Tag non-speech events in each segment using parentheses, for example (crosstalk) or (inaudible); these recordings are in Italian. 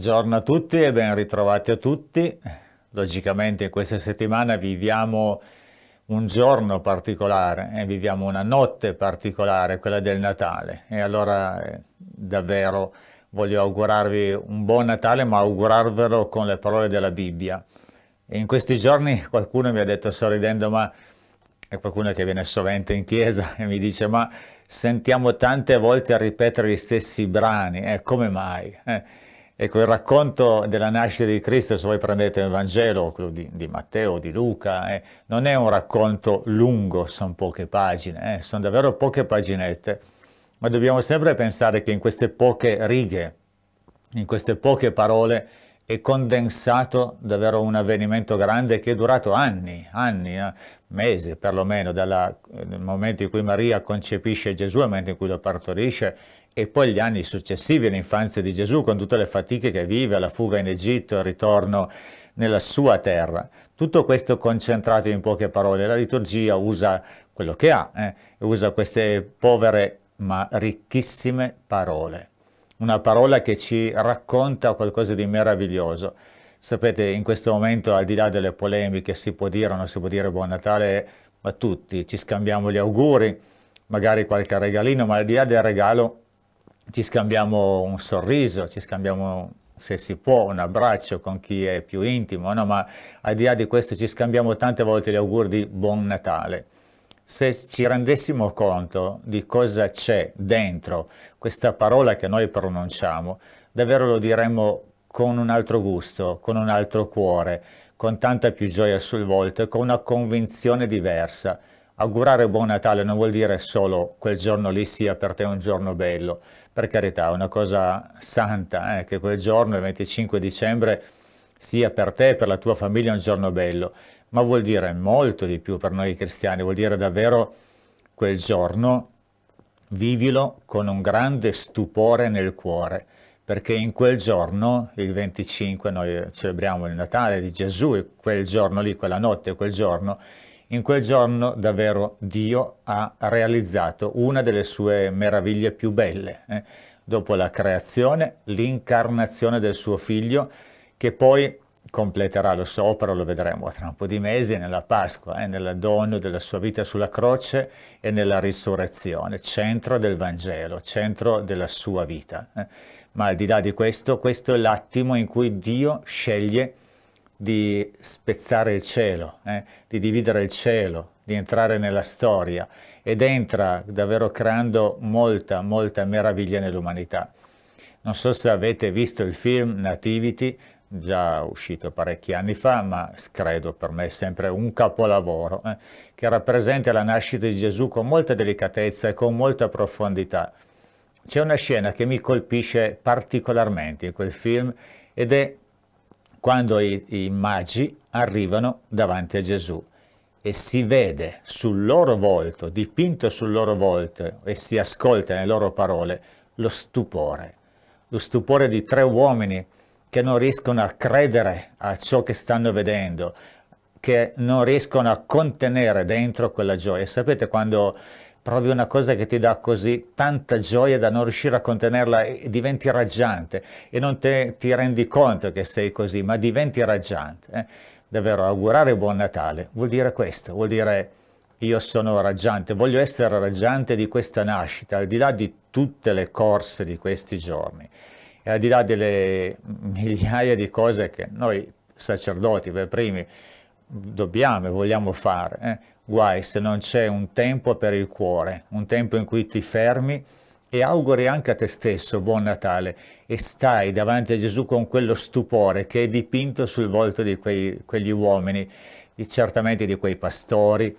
Buongiorno a tutti e ben ritrovati a tutti. Logicamente in questa settimana viviamo un giorno particolare, eh, viviamo una notte particolare, quella del Natale. E allora eh, davvero voglio augurarvi un buon Natale, ma augurarvelo con le parole della Bibbia. E in questi giorni qualcuno mi ha detto sorridendo, ma è qualcuno che viene sovente in chiesa (laughs) e mi dice, ma sentiamo tante volte ripetere gli stessi brani, eh, come mai? Eh, Ecco, il racconto della nascita di Cristo, se voi prendete il Vangelo, quello di, di Matteo, di Luca, eh, non è un racconto lungo, sono poche pagine, eh, sono davvero poche paginette, ma dobbiamo sempre pensare che in queste poche righe, in queste poche parole, e condensato davvero un avvenimento grande che è durato anni, anni, eh, mesi perlomeno, dalla, dal momento in cui Maria concepisce Gesù al momento in cui lo partorisce e poi gli anni successivi, l'infanzia di Gesù con tutte le fatiche che vive, la fuga in Egitto, il ritorno nella sua terra. Tutto questo concentrato in poche parole. La liturgia usa quello che ha, eh, usa queste povere ma ricchissime parole una parola che ci racconta qualcosa di meraviglioso. Sapete, in questo momento, al di là delle polemiche, si può dire o non si può dire buon Natale a tutti, ci scambiamo gli auguri, magari qualche regalino, ma al di là del regalo ci scambiamo un sorriso, ci scambiamo se si può, un abbraccio con chi è più intimo, no? ma al di là di questo ci scambiamo tante volte gli auguri di Buon Natale se ci rendessimo conto di cosa c'è dentro questa parola che noi pronunciamo, davvero lo diremmo con un altro gusto, con un altro cuore, con tanta più gioia sul volto e con una convinzione diversa. Augurare buon Natale non vuol dire solo quel giorno lì sia per te un giorno bello, per carità, è una cosa santa, eh, che quel giorno, il 25 dicembre, sia per te e per la tua famiglia un giorno bello, ma vuol dire molto di più per noi cristiani, vuol dire davvero quel giorno vivilo con un grande stupore nel cuore, perché in quel giorno, il 25, noi celebriamo il Natale di Gesù e quel giorno lì, quella notte, quel giorno, in quel giorno davvero Dio ha realizzato una delle sue meraviglie più belle, eh? dopo la creazione, l'incarnazione del suo figlio, che poi completerà lo sopra, lo vedremo tra un po' di mesi, nella Pasqua, eh, dono della sua vita sulla croce e nella risurrezione, centro del Vangelo, centro della sua vita. Eh. Ma al di là di questo, questo è l'attimo in cui Dio sceglie di spezzare il cielo, eh, di dividere il cielo, di entrare nella storia ed entra davvero creando molta, molta meraviglia nell'umanità. Non so se avete visto il film Nativity, già uscito parecchi anni fa, ma credo per me sempre un capolavoro, eh, che rappresenta la nascita di Gesù con molta delicatezza e con molta profondità. C'è una scena che mi colpisce particolarmente in quel film ed è quando i, i magi arrivano davanti a Gesù e si vede sul loro volto, dipinto sul loro volto e si ascolta le loro parole, lo stupore, lo stupore di tre uomini che non riescono a credere a ciò che stanno vedendo, che non riescono a contenere dentro quella gioia. Sapete quando provi una cosa che ti dà così tanta gioia da non riuscire a contenerla e diventi raggiante e non te, ti rendi conto che sei così, ma diventi raggiante. Eh? Davvero, augurare buon Natale vuol dire questo, vuol dire io sono raggiante, voglio essere raggiante di questa nascita, al di là di tutte le corse di questi giorni e al di là delle migliaia di cose che noi sacerdoti per primi dobbiamo e vogliamo fare, eh? guai se non c'è un tempo per il cuore, un tempo in cui ti fermi e auguri anche a te stesso buon Natale e stai davanti a Gesù con quello stupore che è dipinto sul volto di quei, quegli uomini, di, certamente di quei pastori,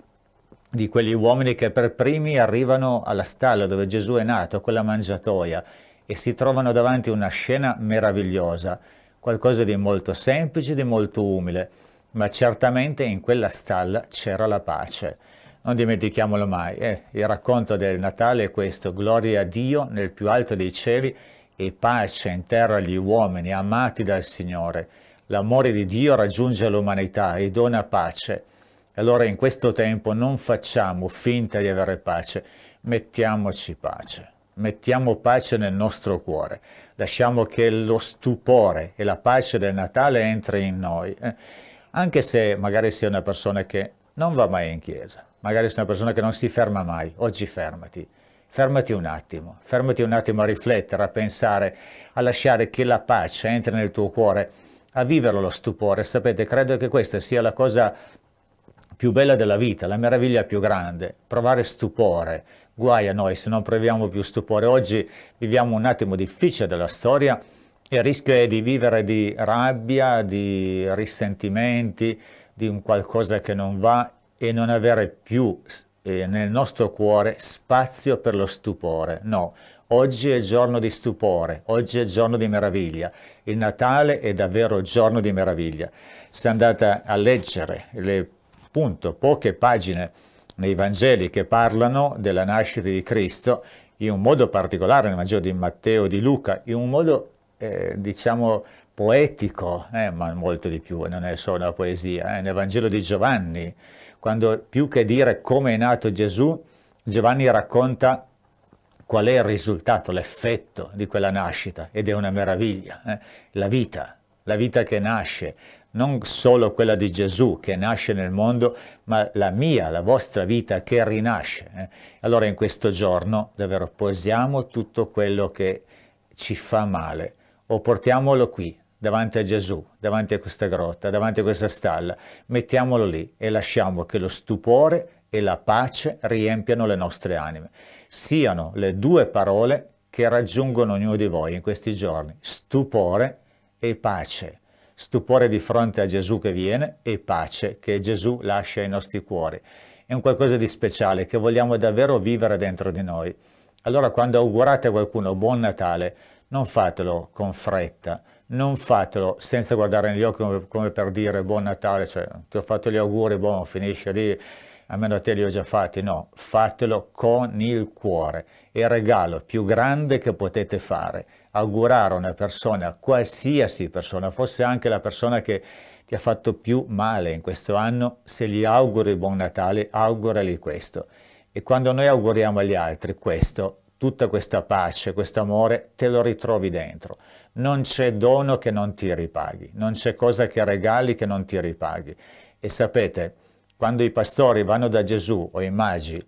di quegli uomini che per primi arrivano alla stalla dove Gesù è nato, quella mangiatoia, e si trovano davanti a una scena meravigliosa, qualcosa di molto semplice, di molto umile, ma certamente in quella stalla c'era la pace. Non dimentichiamolo mai, eh, il racconto del Natale è questo, gloria a Dio nel più alto dei cieli e pace in terra agli uomini amati dal Signore. L'amore di Dio raggiunge l'umanità e dona pace. Allora in questo tempo non facciamo finta di avere pace, mettiamoci pace mettiamo pace nel nostro cuore, lasciamo che lo stupore e la pace del Natale entri in noi, eh? anche se magari sei una persona che non va mai in chiesa, magari sei una persona che non si ferma mai, oggi fermati, fermati un attimo, fermati un attimo a riflettere, a pensare, a lasciare che la pace entri nel tuo cuore, a viverlo lo stupore, sapete, credo che questa sia la cosa più bella della vita, la meraviglia più grande, provare stupore. Guai a noi se non proviamo più stupore. Oggi viviamo un attimo difficile della storia e il rischio è di vivere di rabbia, di risentimenti, di un qualcosa che non va e non avere più eh, nel nostro cuore spazio per lo stupore. No, Oggi è giorno di stupore, oggi è giorno di meraviglia. Il Natale è davvero giorno di meraviglia. Se andate a leggere le appunto poche pagine nei Vangeli che parlano della nascita di Cristo, in un modo particolare nel Vangelo di Matteo e di Luca, in un modo eh, diciamo poetico, eh, ma molto di più, non è solo una poesia, eh, nel Vangelo di Giovanni, quando più che dire come è nato Gesù, Giovanni racconta qual è il risultato, l'effetto di quella nascita, ed è una meraviglia, eh? la vita, la vita che nasce, non solo quella di Gesù che nasce nel mondo, ma la mia, la vostra vita che rinasce. Eh? Allora in questo giorno davvero posiamo tutto quello che ci fa male o portiamolo qui, davanti a Gesù, davanti a questa grotta, davanti a questa stalla, mettiamolo lì e lasciamo che lo stupore e la pace riempiano le nostre anime. Siano le due parole che raggiungono ognuno di voi in questi giorni, stupore e pace stupore di fronte a Gesù che viene e pace che Gesù lascia ai nostri cuori. È un qualcosa di speciale che vogliamo davvero vivere dentro di noi. Allora quando augurate a qualcuno buon Natale, non fatelo con fretta, non fatelo senza guardare negli occhi come, per dire buon Natale, cioè ti ho fatto gli auguri, buono, finisce lì a meno che li ho già fatti, no, fatelo con il cuore. È il regalo più grande che potete fare, augurare a una persona, qualsiasi persona, forse anche la persona che ti ha fatto più male in questo anno, se gli auguri buon Natale, augurali questo. E quando noi auguriamo agli altri questo, tutta questa pace, questo amore, te lo ritrovi dentro. Non c'è dono che non ti ripaghi, non c'è cosa che regali che non ti ripaghi. E sapete, quando i pastori vanno da Gesù o i magi,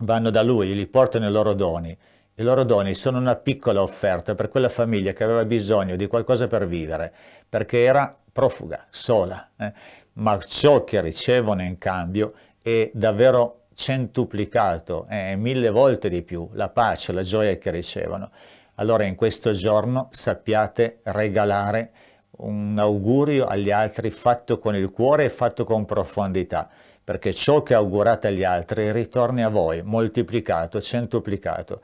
vanno da lui, gli portano i loro doni. I loro doni sono una piccola offerta per quella famiglia che aveva bisogno di qualcosa per vivere, perché era profuga, sola. Eh? Ma ciò che ricevono in cambio è davvero centuplicato, eh, mille volte di più, la pace, la gioia che ricevono. Allora in questo giorno sappiate regalare un augurio agli altri fatto con il cuore e fatto con profondità, perché ciò che augurate agli altri ritorni a voi, moltiplicato, centuplicato.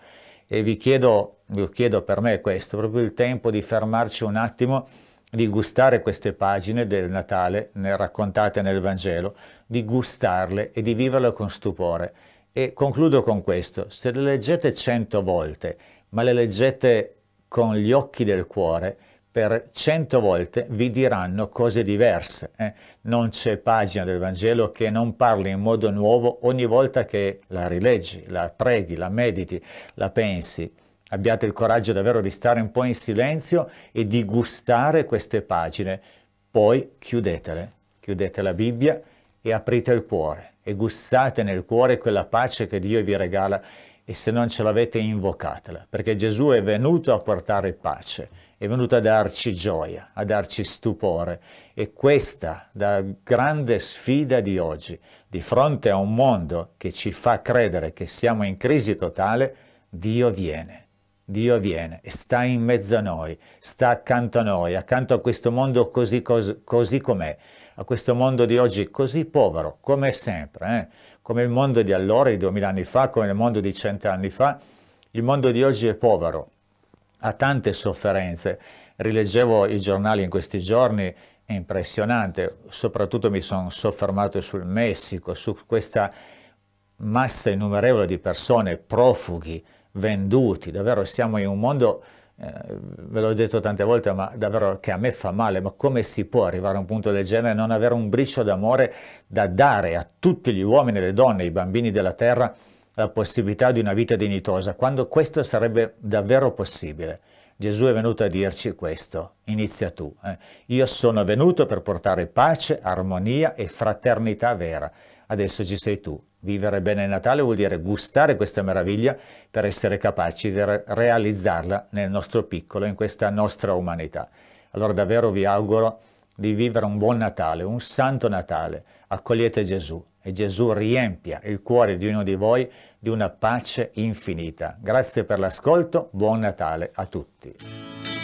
E vi chiedo, vi chiedo per me questo, proprio il tempo di fermarci un attimo, di gustare queste pagine del Natale, raccontate nel Vangelo, di gustarle e di viverle con stupore. E concludo con questo, se le leggete cento volte, ma le leggete con gli occhi del cuore, per cento volte vi diranno cose diverse. Eh? Non c'è pagina del Vangelo che non parli in modo nuovo ogni volta che la rileggi, la preghi, la mediti, la pensi. Abbiate il coraggio davvero di stare un po' in silenzio e di gustare queste pagine. Poi chiudetele, chiudete la Bibbia e aprite il cuore e gustate nel cuore quella pace che Dio vi regala e se non ce l'avete invocatela, perché Gesù è venuto a portare pace è venuto a darci gioia, a darci stupore. E questa la grande sfida di oggi, di fronte a un mondo che ci fa credere che siamo in crisi totale, Dio viene. Dio viene e sta in mezzo a noi, sta accanto a noi, accanto a questo mondo così, cos così com'è, a questo mondo di oggi così povero, come sempre, eh? come il mondo di allora, di duemila anni fa, come il mondo di cent'anni fa, il mondo di oggi è povero, ha tante sofferenze. Rileggevo i giornali in questi giorni, è impressionante, soprattutto mi sono soffermato sul Messico, su questa massa innumerevole di persone, profughi, venduti, davvero siamo in un mondo, eh, ve l'ho detto tante volte, ma davvero che a me fa male, ma come si può arrivare a un punto del genere e non avere un briciolo d'amore da dare a tutti gli uomini, le donne, i bambini della terra? la possibilità di una vita dignitosa, quando questo sarebbe davvero possibile. Gesù è venuto a dirci questo, inizia tu. Eh. Io sono venuto per portare pace, armonia e fraternità vera. Adesso ci sei tu. Vivere bene il Natale vuol dire gustare questa meraviglia per essere capaci di re realizzarla nel nostro piccolo, in questa nostra umanità. Allora davvero vi auguro di vivere un buon Natale, un santo Natale. Accogliete Gesù, e Gesù riempia il cuore di ognuno di voi di una pace infinita. Grazie per l'ascolto, buon Natale a tutti.